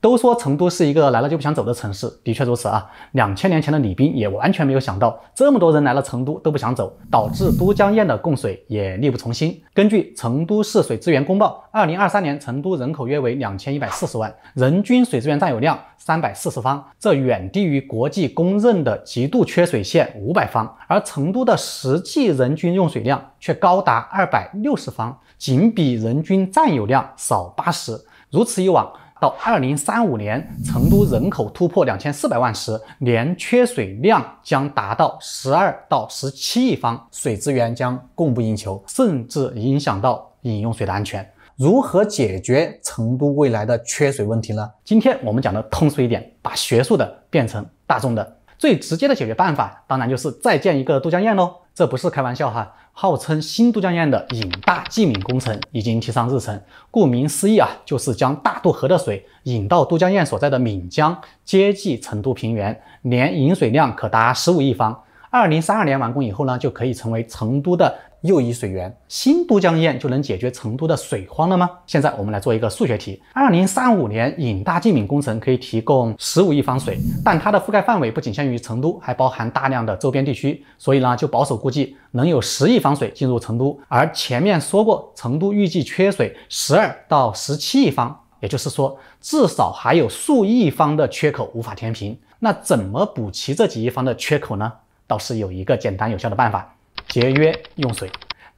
都说成都是一个来了就不想走的城市，的确如此啊。两千年前的李冰也完全没有想到，这么多人来了成都都不想走，导致都江堰的供水也力不从心。根据成都市水资源公报，二零二三年成都人口约为两千一百四十万，人均水资源占有量三百四十方，这远低于国际公认的极度缺水线五百方，而成都的实际人均用水量却高达二百六十方，仅比人均占有量少八十。如此一往。到二零三五年，成都人口突破两千四百万时，年缺水量将达到十二到十七亿方，水资源将供不应求，甚至影响到饮用水的安全。如何解决成都未来的缺水问题呢？今天我们讲的通俗一点，把学术的变成大众的。最直接的解决办法，当然就是再建一个都江堰喽。这不是开玩笑哈，号称新都江堰的引大济岷工程已经提上日程。顾名思义啊，就是将大渡河的水引到都江堰所在的岷江，接济成都平原，年引水量可达十五亿方。二零三二年完工以后呢，就可以成为成都的又一水源，新都江堰就能解决成都的水荒了吗？现在我们来做一个数学题。二零三五年引大济岷工程可以提供十五亿方水，但它的覆盖范围不仅限于成都，还包含大量的周边地区，所以呢，就保守估计能有十亿方水进入成都。而前面说过，成都预计缺水十二到十七亿方，也就是说，至少还有数亿方的缺口无法填平。那怎么补齐这几亿方的缺口呢？倒是有一个简单有效的办法，节约用水。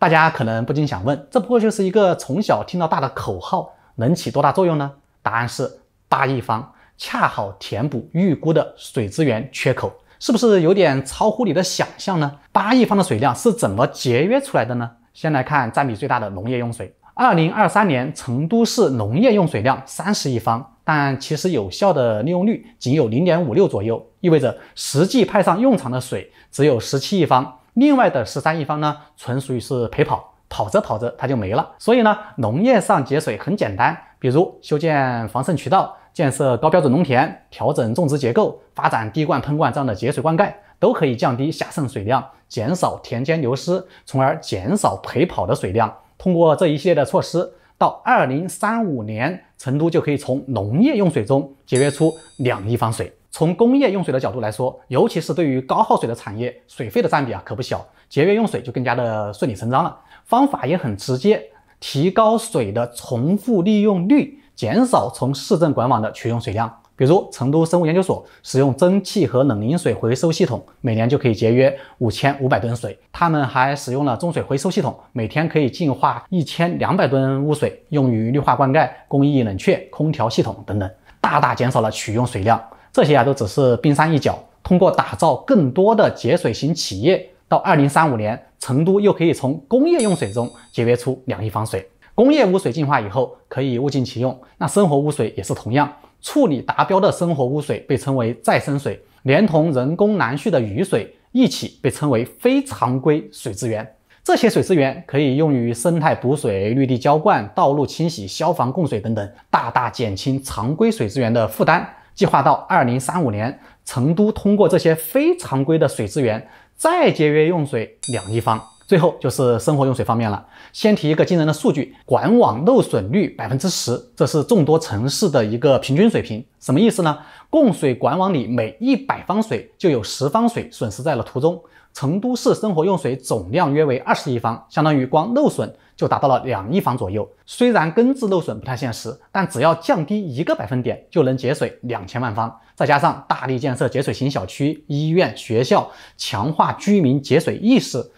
大家可能不禁想问，这不过就是一个从小听到大的口号，能起多大作用呢？答案是八亿方，恰好填补预估的水资源缺口，是不是有点超乎你的想象呢？八亿方的水量是怎么节约出来的呢？先来看占比最大的农业用水。二零二三年成都市农业用水量三十亿方。但其实有效的利用率仅有零点五六左右，意味着实际派上用场的水只有十七亿方，另外的十三亿方呢，纯属于是陪跑，跑着跑着它就没了。所以呢，农业上节水很简单，比如修建防渗渠道、建设高标准农田、调整种植结构、发展滴灌、喷灌这样的节水灌溉，都可以降低下渗水量，减少田间流失，从而减少陪跑的水量。通过这一系列的措施，到二零三五年。成都就可以从农业用水中节约出两亿方水。从工业用水的角度来说，尤其是对于高耗水的产业，水费的占比啊可不小，节约用水就更加的顺理成章了。方法也很直接，提高水的重复利用率，减少从市政管网的取用水量。比如成都生物研究所使用蒸汽和冷凝水回收系统，每年就可以节约五千五百吨水。他们还使用了中水回收系统，每天可以净化一千两百吨污水，用于绿化灌溉、工艺冷却、空调系统等等，大大减少了取用水量。这些啊都只是冰山一角。通过打造更多的节水型企业，到二零三五年，成都又可以从工业用水中节约出两亿方水。工业污水净化以后可以物尽其用，那生活污水也是同样。处理达标的生活污水被称为再生水，连同人工拦蓄的雨水一起被称为非常规水资源。这些水资源可以用于生态补水、绿地浇灌、道路清洗、消防供水等等，大大减轻常规水资源的负担。计划到二零三五年，成都通过这些非常规的水资源，再节约用水两亿方。最后就是生活用水方面了。先提一个惊人的数据：管网漏损率百分之十，这是众多城市的一个平均水平。什么意思呢？供水管网里每一百方水就有十方水损失在了途中。成都市生活用水总量约为二十亿方，相当于光漏损就达到了两亿方左右。虽然根治漏损不太现实，但只要降低一个百分点，就能节水两千万方。再加上大力建设节水型小区、医院、学校，强化居民节水意识。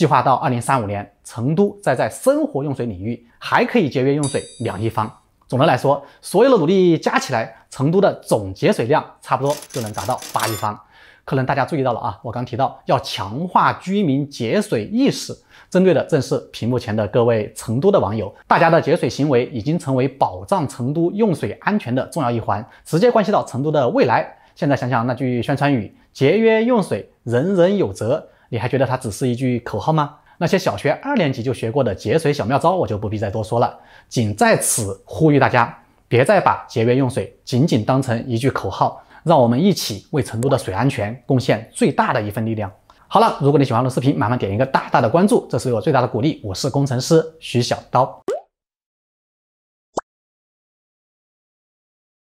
计划到二零三五年，成都再在生活用水领域还可以节约用水两亿方。总的来说，所有的努力加起来，成都的总节水量差不多就能达到八亿方。可能大家注意到了啊，我刚提到要强化居民节水意识，针对的正是屏幕前的各位成都的网友。大家的节水行为已经成为保障成都用水安全的重要一环，直接关系到成都的未来。现在想想那句宣传语，节约用水，人人有责。你还觉得它只是一句口号吗？那些小学二年级就学过的节水小妙招，我就不必再多说了。仅在此呼吁大家，别再把节约用水仅仅当成一句口号，让我们一起为成都的水安全贡献最大的一份力量。好了，如果你喜欢我的视频，麻烦点一个大大的关注，这是我最大的鼓励。我是工程师徐小刀。